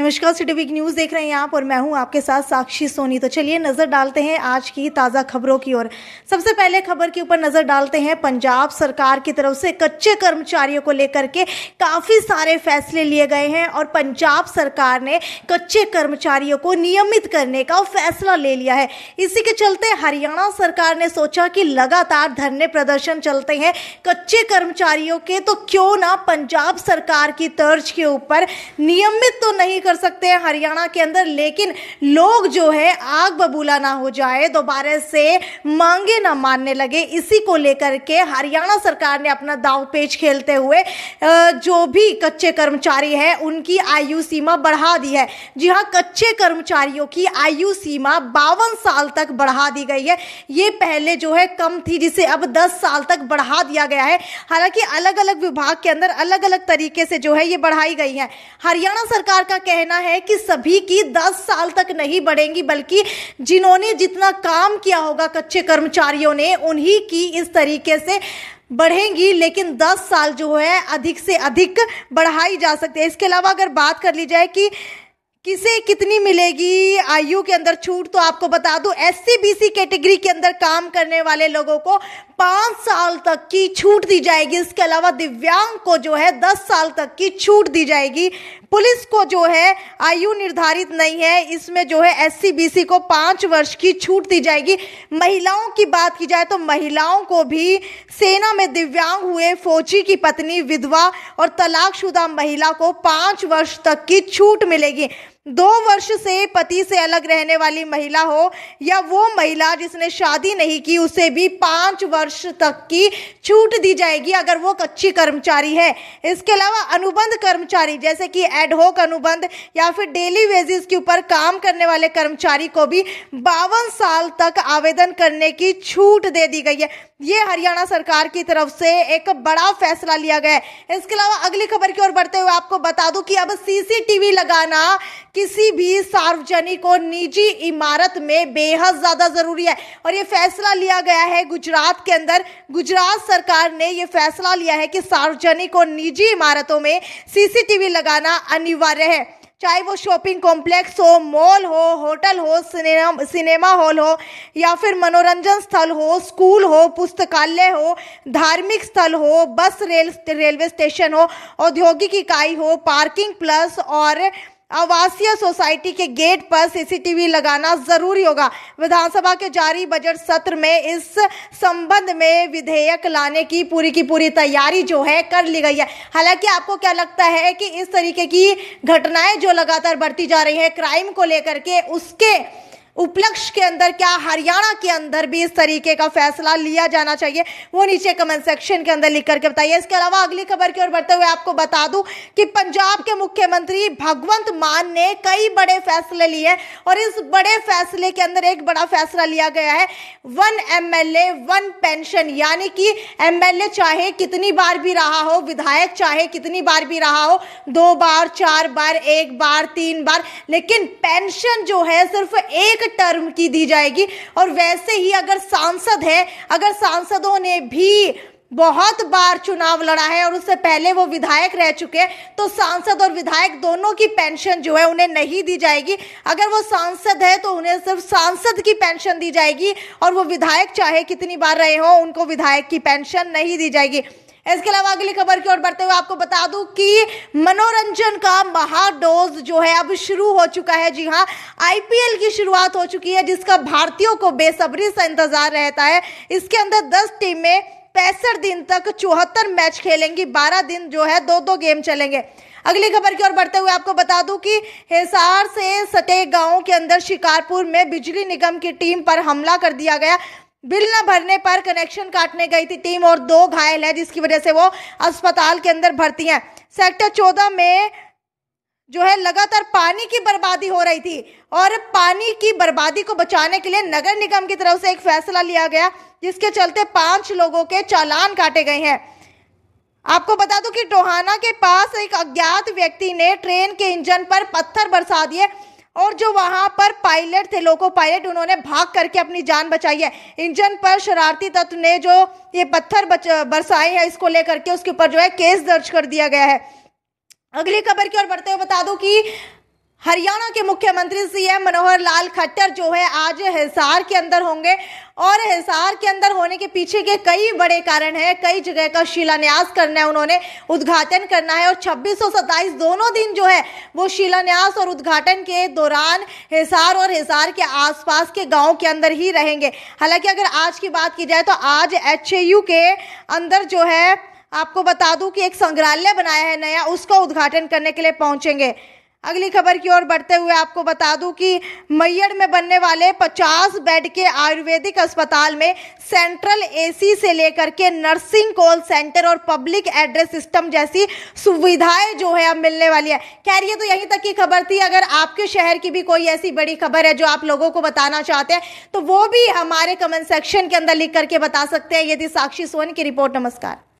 नमस्कार city week news देख रहे हैं आप और मैं हूं आपके साथ साक्षी सोनी तो चलिए नज़र डालते हैं आज की ताज़ा खबरों की ओर सबसे पहले खबर के ऊपर नज़र डालते हैं पंजाब सरकार की तरफ से कच्चे कर्मचारियों को लेकर के काफ़ी सारे फैसले लिए गए हैं और पंजाब सरकार ने कच्चे कर्मचारियों को नियमित करने का फैसला ले लिया है इसी के चलते हरियाणा सरकार ने सोचा कि लगातार धरने प्रदर्शन चलते हैं कच्चे कर्मचारियों के तो क्यों ना पंजाब सरकार की तर्ज के ऊपर नियमित तो नहीं कर सकते हैं हरियाणा के अंदर लेकिन लोग जो है आग बबूला ना हो जाए दोबारा से मांगे ना मानने लगे इसी को लेकर के हरियाणा सरकार ने अपना दाव पेच खेलते हुए जो भी कच्चे कर्मचारी हैं उनकी आयु सीमा बढ़ा दी है जी हाँ कच्चे कर्मचारियों की आयु सीमा बावन साल तक बढ़ा दी गई है ये पहले जो है कम थी जिसे अब दस साल तक बढ़ा दिया गया है हालांकि अलग अलग विभाग के अंदर अलग अलग तरीके से जो है ये बढ़ाई गई है हरियाणा सरकार का कहना है कि सभी की दस साल तक नहीं बढ़ेंगी बल्कि जिन्होंने जितना काम किया होगा कच्चे कर्मचारियों ने उन्हीं की इस तरीके से बढ़ेंगी लेकिन 10 साल जो है अधिक से अधिक बढ़ाई जा सकती है इसके अलावा अगर बात कर ली जाए कि किसे कितनी मिलेगी आयु के अंदर छूट तो आपको बता दूं एस सी कैटेगरी के अंदर काम करने वाले लोगों को पाँच साल तक की छूट दी जाएगी इसके अलावा दिव्यांग को जो है दस साल तक की छूट दी जाएगी पुलिस को जो है आयु निर्धारित नहीं है इसमें जो है एस सी को पाँच वर्ष की छूट दी जाएगी महिलाओं की बात की जाए तो महिलाओं को भी सेना में दिव्यांग हुए फौजी की पत्नी विधवा और तलाकशुदा महिला को पाँच वर्ष तक की छूट मिलेगी दो वर्ष से पति से अलग रहने वाली महिला हो या वो महिला जिसने शादी नहीं की उसे भी पाँच वर्ष तक की छूट दी जाएगी अगर वो कच्ची कर्मचारी है इसके अलावा अनुबंध कर्मचारी जैसे कि एडहोक अनुबंध या फिर डेली वेजिस के ऊपर काम करने वाले कर्मचारी को भी बावन साल तक आवेदन करने की छूट दे दी गई है ये हरियाणा सरकार की तरफ से एक बड़ा फैसला लिया गया है इसके अलावा अगली खबर की ओर बढ़ते हुए आपको बता दूं कि अब सीसीटीवी लगाना किसी भी सार्वजनिक और निजी इमारत में बेहद ज़्यादा ज़रूरी है और ये फैसला लिया गया है गुजरात के अंदर गुजरात सरकार ने ये फैसला लिया है कि सार्वजनिक और निजी इमारतों में सीसीटीवी लगाना अनिवार्य है चाहे वो शॉपिंग कॉम्प्लेक्स हो मॉल हो होटल हो सिनेमा सिनेमा हॉल हो या फिर मनोरंजन स्थल हो स्कूल हो पुस्तकालय हो धार्मिक स्थल हो बस रेल रेलवे स्टेशन हो औद्योगिक इकाई हो पार्किंग प्लस और आवासीय सोसाइटी के गेट पर सीसीटीवी लगाना जरूरी होगा विधानसभा के जारी बजट सत्र में इस संबंध में विधेयक लाने की पूरी की पूरी तैयारी जो है कर ली गई है हालांकि आपको क्या लगता है कि इस तरीके की घटनाएं जो लगातार बढ़ती जा रही है क्राइम को लेकर के उसके उपलक्ष्य के अंदर क्या हरियाणा के अंदर भी इस तरीके का फैसला लिया जाना चाहिए वो नीचे कमेंट सेक्शन के अंदर लिख करके बताइए इसके अलावा अगली खबर की ओर बढ़ते हुए आपको बता दूं कि पंजाब के मुख्यमंत्री भगवंत मान ने कई बड़े फैसले लिए और इस बड़े फैसले के अंदर एक बड़ा फैसला लिया गया है वन एम वन पेंशन यानी कि एम चाहे कितनी बार भी रहा हो विधायक चाहे कितनी बार भी रहा हो दो बार चार बार एक बार तीन बार लेकिन पेंशन जो है सिर्फ एक टर्म की दी जाएगी और वैसे ही अगर सांसद है अगर सांसदों ने भी बहुत बार चुनाव लड़ा है और उससे पहले वो विधायक रह चुके हैं तो सांसद और विधायक दोनों की पेंशन जो है उन्हें नहीं दी जाएगी अगर वो सांसद है तो उन्हें सिर्फ सांसद की पेंशन दी जाएगी और वो विधायक चाहे कितनी बार रहे हों उनको विधायक की पेंशन नहीं दी जाएगी इसके अलावा अगली खबर की ओर बढ़ते हुए आपको बता दूं कि मनोरंजन का महाडोज जो है अब शुरू हो चुका है जी हाँ आईपीएल की शुरुआत हो चुकी है जिसका भारतीयों को बेसब्री से इंतजार रहता है इसके अंदर दस टीमें पैंसठ दिन तक चौहत्तर मैच खेलेंगी बारह दिन जो है दो दो गेम चलेंगे अगली खबर की ओर बढ़ते हुए आपको बता दूं कि हिसार से सटे गांव के अंदर शिकारपुर में बिजली निगम की टीम पर हमला कर दिया गया बिल न भरने पर कनेक्शन काटने गई थी टीम और दो घायल है जिसकी वजह से वो अस्पताल के अंदर भर्ती हैं सेक्टर चौदह में जो है लगातार पानी की बर्बादी हो रही थी और पानी की बर्बादी को बचाने के लिए नगर निगम की तरफ से एक फैसला लिया गया जिसके चलते पांच लोगों के चालान काटे गए हैं आपको बता दूं कि टोहाना के पास एक अज्ञात व्यक्ति ने ट्रेन के इंजन पर पत्थर बरसा दिए और जो वहां पर पायलट थे लोको पायलट उन्होंने भाग करके अपनी जान बचाई है इंजन पर शरारती तत्व ने जो ये पत्थर बरसाए हैं इसको लेकर के उसके ऊपर जो है केस दर्ज कर दिया गया है अगली खबर की ओर बढ़ते हुए बता दूं कि हरियाणा के मुख्यमंत्री सीएम मनोहर लाल खट्टर जो है आज हिसार के अंदर होंगे और हिसार के अंदर होने के पीछे के कई बड़े कारण हैं कई जगह का शिलान्यास करना है उन्होंने उद्घाटन करना है और 26 और 27 दोनों दिन जो है वो शिलान्यास और उद्घाटन के दौरान हिसार और हिसार के आसपास के गांव के अंदर ही रहेंगे हालांकि अगर आज की बात की जाए तो आज एच के अंदर जो है आपको बता दूँ कि एक संग्रहालय बनाया है नया उसका उद्घाटन करने के लिए पहुँचेंगे अगली खबर की ओर बढ़ते हुए आपको बता दूं कि मैयड़ में बनने वाले 50 बेड के आयुर्वेदिक अस्पताल में सेंट्रल एसी से लेकर के नर्सिंग कॉल सेंटर और पब्लिक एड्रेस सिस्टम जैसी सुविधाएं जो है अब मिलने वाली है खैर ये तो यहीं तक की खबर थी अगर आपके शहर की भी कोई ऐसी बड़ी खबर है जो आप लोगों को बताना चाहते हैं तो वो भी हमारे कमेंट सेक्शन के अंदर लिख करके बता सकते हैं यदि साक्षी सोन की रिपोर्ट नमस्कार